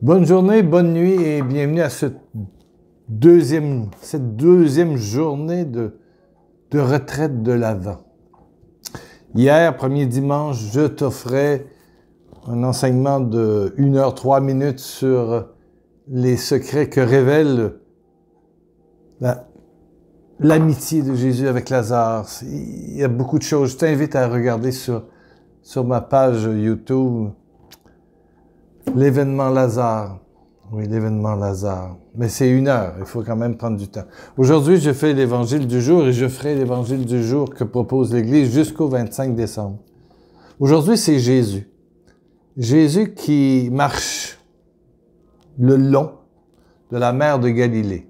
Bonne journée, bonne nuit et bienvenue à cette deuxième journée de, retraite de l'Avent. Hier, premier dimanche, je t'offrais un enseignement de 1 heure 3 minutes sur les secrets que révèle l'amitié de Jésus avec Lazare. Il y a beaucoup de choses. Je t'invite à regarder sur, sur ma page YouTube l'événement Lazare. Oui, l'événement Lazare. Mais c'est une heure, il faut quand même prendre du temps. Aujourd'hui, je fais l'évangile du jour et je ferai l'évangile du jour que propose l'Église jusqu'au 25 décembre. Aujourd'hui, c'est Jésus. Jésus qui marche le long de la mer de Galilée.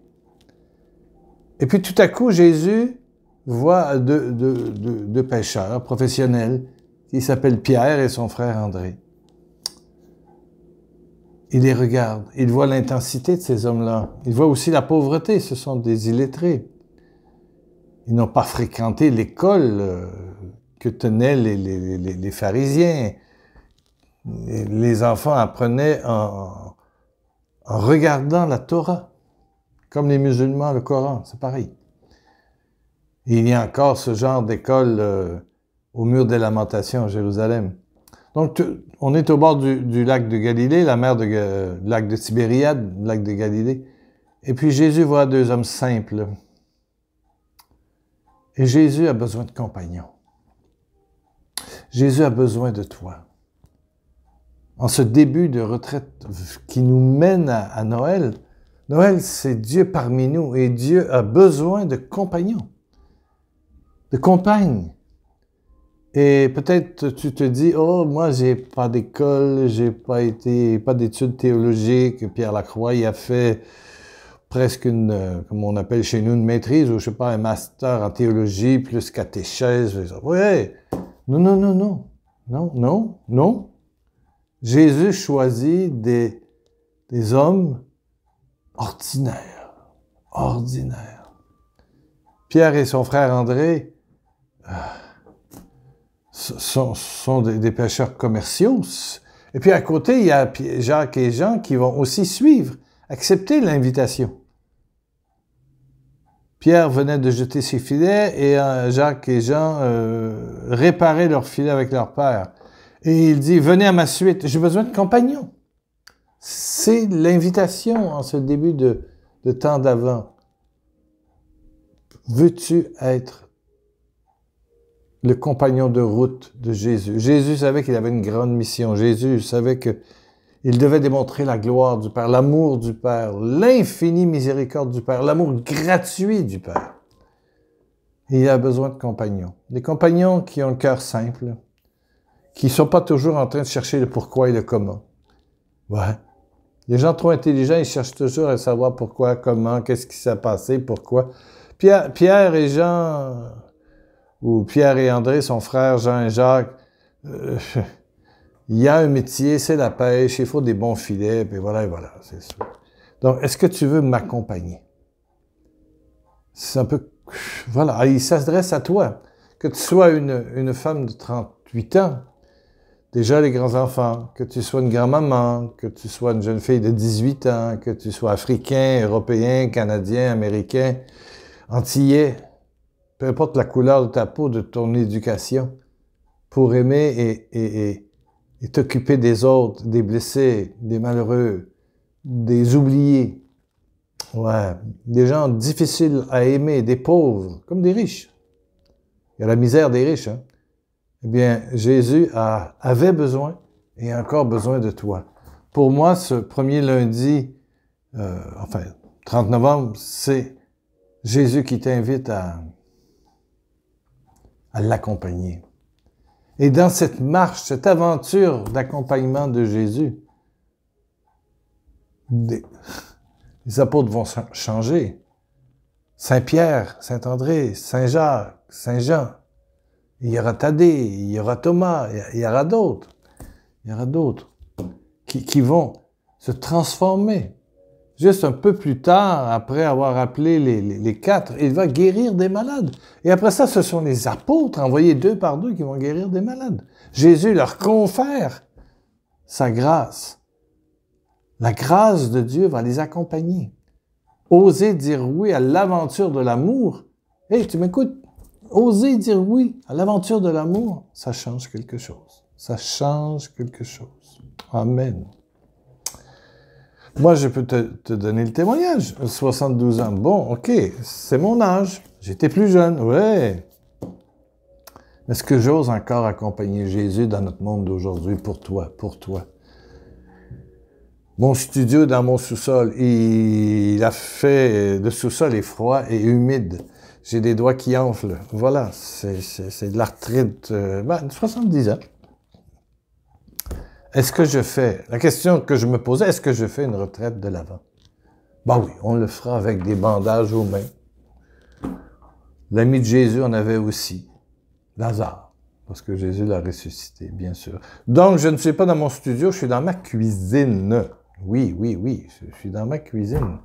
Et puis tout à coup, Jésus voit deux, deux pêcheurs professionnels qui s'appellent Pierre et son frère André il les regarde. Il voit l'intensité de ces hommes-là. Il voit aussi la pauvreté. Ce sont des illettrés. Ils n'ont pas fréquenté l'école euh, que tenaient les, pharisiens. Les enfants apprenaient en, regardant la Torah, comme les musulmans le Coran, c'est pareil. il y a encore ce genre d'école euh, au mur des lamentations à Jérusalem. Donc, on est au bord du, lac de Galilée, la mer de lac de Tibériade, lac de Galilée. Et puis Jésus voit deux hommes simples. Et Jésus a besoin de compagnons. Jésus a besoin de toi. En ce début de retraite qui nous mène à, Noël, Noël, c'est Dieu parmi nous et Dieu a besoin de compagnons, de compagnes. Et peut-être tu te dis, oh, moi, j'ai pas d'école, j'ai pas été, pas d'études théologiques. Pierre Lacroix, il a fait presque une, euh, comme on appelle chez nous, une maîtrise, ou je sais pas, un master en théologie, plus catéchèse. Oui, non, non, non, non, non, non, non. Jésus choisit des, des hommes ordinaires, ordinaires. Pierre et son frère André, ah, sont, sont des, pêcheurs commerciaux. Et puis à côté, il y a Jacques et Jean qui vont aussi suivre, accepter l'invitation. Pierre venait de jeter ses filets et euh, Jacques et Jean euh, réparaient leurs filets avec leur père. Et il dit, venez à ma suite, j'ai besoin de compagnons. C'est l'invitation en ce début de temps d'avant. Veux-tu être le compagnon de route de Jésus. Jésus savait qu'il avait une grande mission. Jésus savait que il devait démontrer la gloire du Père, l'amour du Père, l'infinie miséricorde du Père, l'amour gratuit du Père. il a besoin de compagnons. Des compagnons qui ont le cœur simple, qui ne sont pas toujours en train de chercher le pourquoi et le comment. Ouais. Les gens trop intelligents, ils cherchent toujours à savoir pourquoi, comment, qu'est-ce qui s'est passé, pourquoi. Pierre, Pierre et Jean, où Pierre et André son frère, Jean et Jacques. Euh, il y a un métier, c'est la pêche, il faut des bons filets, et voilà, et voilà, c'est Donc, est-ce que tu veux m'accompagner? C'est un peu... Voilà, ah, il s'adresse à toi. Que tu sois une, une femme de 38 ans, déjà les grands-enfants, que tu sois une grand-maman, que tu sois une jeune fille de 18 ans, que tu sois africain, européen, canadien, américain, antillais, peu importe la couleur de ta peau, de ton éducation, pour aimer et, et, t'occuper des autres, des blessés, des malheureux, des oubliés. Ouais, des gens difficiles à aimer, des pauvres, comme des riches. Il y a la misère des riches. Hein? Eh bien, Jésus a, avait besoin et encore besoin de toi. Pour moi, ce premier lundi, euh, enfin, 30 novembre, c'est Jésus qui t'invite à, à l'accompagner. Et dans cette marche, cette aventure d'accompagnement de Jésus, les apôtres vont changer. Saint Pierre, Saint André, Saint Jacques, Saint Jean, il y aura Thaddée, il y aura Thomas, il y aura d'autres, il y aura d'autres qui vont se transformer Juste un peu plus tard, après avoir appelé les, quatre, il va guérir des malades. Et après ça, ce sont les apôtres envoyés deux par deux qui vont guérir des malades. Jésus leur confère sa grâce. La grâce de Dieu va les accompagner. Oser dire oui à l'aventure de l'amour. Eh, tu m'écoutes? Oser dire oui à l'aventure de l'amour, ça change quelque chose. Ça change quelque chose. Amen. Moi, je peux te, donner le témoignage. 72 ans, bon, ok, c'est mon âge. J'étais plus jeune, ouais. est ce que j'ose encore accompagner Jésus dans notre monde d'aujourd'hui, pour toi, pour toi. Mon studio dans mon sous-sol, il a fait... Le sous-sol est froid et humide. J'ai des doigts qui enflent. Voilà, c'est de l'arthrite. Euh, ben, 70 ans. Est-ce que je fais, la question que je me posais, est-ce que je fais une retraite de l'avant? Ben oui, on le fera avec des bandages aux mains. L'ami de Jésus en avait aussi. Lazare, parce que Jésus l'a ressuscité, bien sûr. Donc, je ne suis pas dans mon studio, je suis dans ma cuisine. Oui, oui, oui, je suis dans ma cuisine.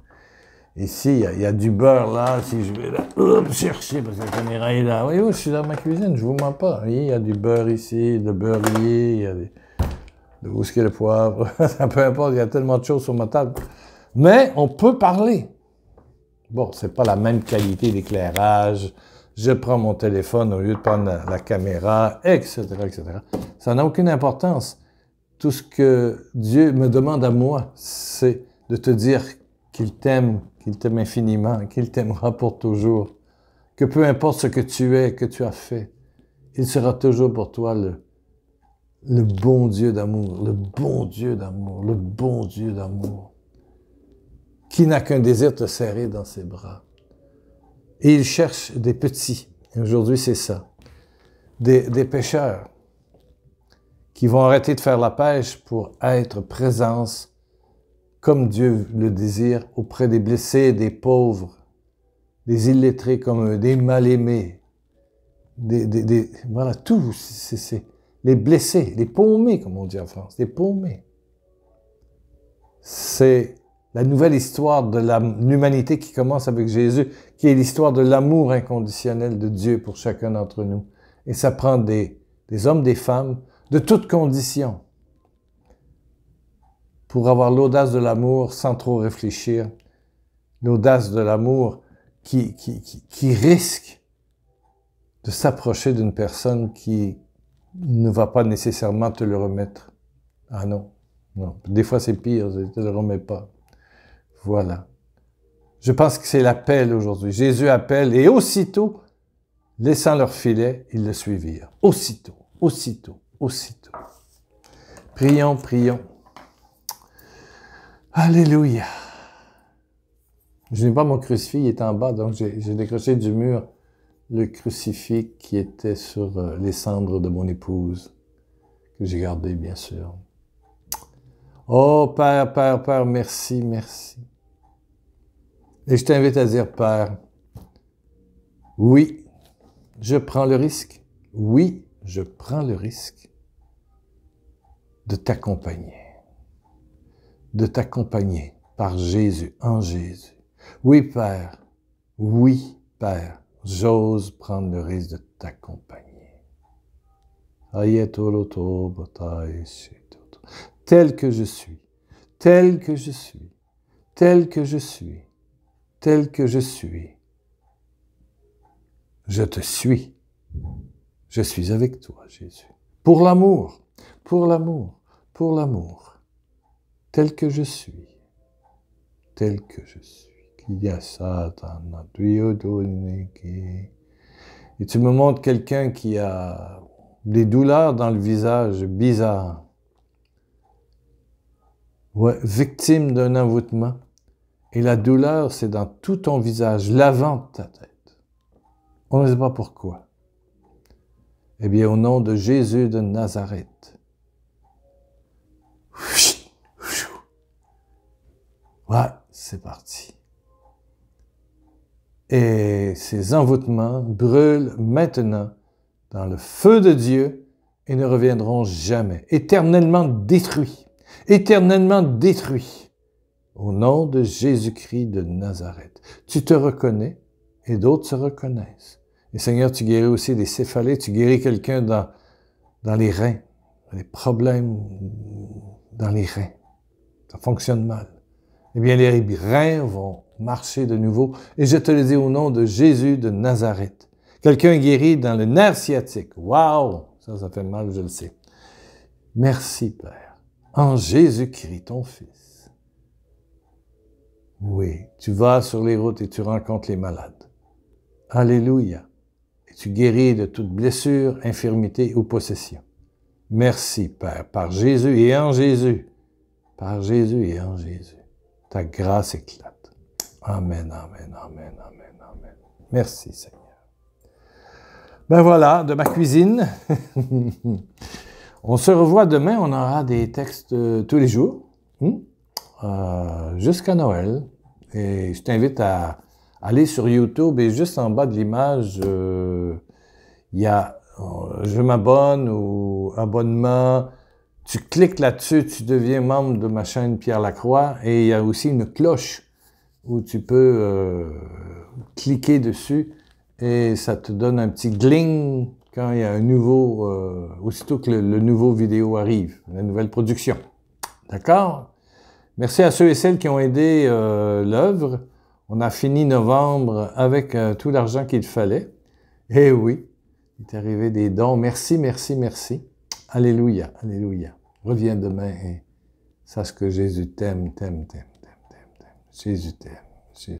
Ici, il y, a du beurre là, si je vais là, chercher, parce que la caméra est là. Oui, oui, je suis dans ma cuisine, je vous mens pas. Il y a du beurre ici, de beurrier, il y a de où est-ce le poivre, peu importe, il y a tellement de choses sur ma table. Mais on peut parler. Bon, c'est pas la même qualité d'éclairage. Je prends mon téléphone au lieu de prendre la, la caméra, etc., etc. Ça n'a aucune importance. Tout ce que Dieu me demande à moi, c'est de te dire qu'il t'aime, qu'il t'aime infiniment, qu'il t'aimera pour toujours. Que peu importe ce que tu es, que tu as fait, il sera toujours pour toi le, le bon Dieu d'amour, le bon Dieu d'amour, le bon Dieu d'amour, qui n'a qu'un désir de te serrer dans ses bras. Et il cherche des petits, et aujourd'hui c'est ça, des, des pêcheurs qui vont arrêter de faire la pêche pour être présence, comme Dieu le désire, auprès des blessés, des pauvres, des illettrés comme eux, des mal-aimés, des, des, des, voilà, tout, c'est les blessés, les paumés, comme on dit en France, les paumés. C'est la nouvelle histoire de l'humanité qui commence avec Jésus, qui est l'histoire de l'amour inconditionnel de Dieu pour chacun d'entre nous. Et ça prend des, hommes, des femmes, de toutes conditions, pour avoir l'audace de l'amour sans trop réfléchir, l'audace de l'amour qui risque de s'approcher d'une personne qui, ne va pas nécessairement te le remettre. Ah non, non. Des fois c'est pire, je ne te le remets pas. Voilà. Je pense que c'est l'appel aujourd'hui. Jésus appelle et aussitôt, laissant leur filet, ils le suivirent. Aussitôt, aussitôt, aussitôt. Prions, prions. Alléluia. Je n'ai pas mon crucifix, il est en bas, donc j'ai décroché du mur le crucifix qui était sur euh, les cendres de mon épouse, que j'ai gardé, bien sûr. Oh, Père, Père, Père, merci, merci. Et je t'invite à dire, Père, oui, je prends le risque. Oui, je prends le risque de t'accompagner. De t'accompagner par Jésus, en Jésus. Oui, Père. Oui, Père j'ose prendre le risque de t'accompagner. Oh, tel que je suis, tel que je suis, tel que je suis, tel que je suis, je te suis. Je suis avec toi, Jésus. Pour l'amour, pour l'amour, pour l'amour, tel que je suis, tel que je suis. Et tu me montres quelqu'un qui a des douleurs dans le visage bizarre Ouais, victime d'un envoûtement. Et la douleur, c'est dans tout ton visage, l'avant de ta tête. On ne sait pas pourquoi. Eh bien, au nom de Jésus de Nazareth. Ouais, c'est parti et ces envoûtements brûlent maintenant dans le feu de Dieu et ne reviendront jamais, éternellement détruits, éternellement détruits, au nom de Jésus-Christ de Nazareth. Tu te reconnais et d'autres se reconnaissent. Et Seigneur, tu guéris aussi des céphalées, tu guéris quelqu'un dans, dans les reins, dans les problèmes dans les reins. Ça fonctionne mal eh bien les brins vont marcher de nouveau. Et je te le dis au nom de Jésus de Nazareth. Quelqu'un guéri dans le nerf sciatique. Waouh! Ça, ça fait mal, je le sais. Merci, Père. En Jésus-Christ, ton Fils. Oui, tu vas sur les routes et tu rencontres les malades. Alléluia. Et tu guéris de toute blessure, infirmité ou possession. Merci, Père, par Jésus et en Jésus. Par Jésus et en Jésus. Ta grâce éclate. Amen, amen, amen, amen, amen. Merci Seigneur. Ben voilà, de ma cuisine. on se revoit demain, on aura des textes euh, tous les jours, hmm? euh, jusqu'à Noël. Et je t'invite à aller sur YouTube et juste en bas de l'image, euh, il y a je m'abonne ou abonnement, tu cliques là-dessus, tu deviens membre de ma chaîne Pierre Lacroix et il y a aussi une cloche où tu peux euh, cliquer dessus et ça te donne un petit gling quand il y a un nouveau, euh, aussitôt que le, nouveau vidéo arrive, la nouvelle production. D'accord? Merci à ceux et celles qui ont aidé euh, l'œuvre. On a fini novembre avec tout l'argent qu'il fallait. Eh oui, il est arrivé des dons. Merci, merci, merci. Alléluia, Alléluia. Reviens demain et sache que Jésus t'aime, t'aime, t'aime, t'aime, t'aime, t'aime. Jésus t'aime.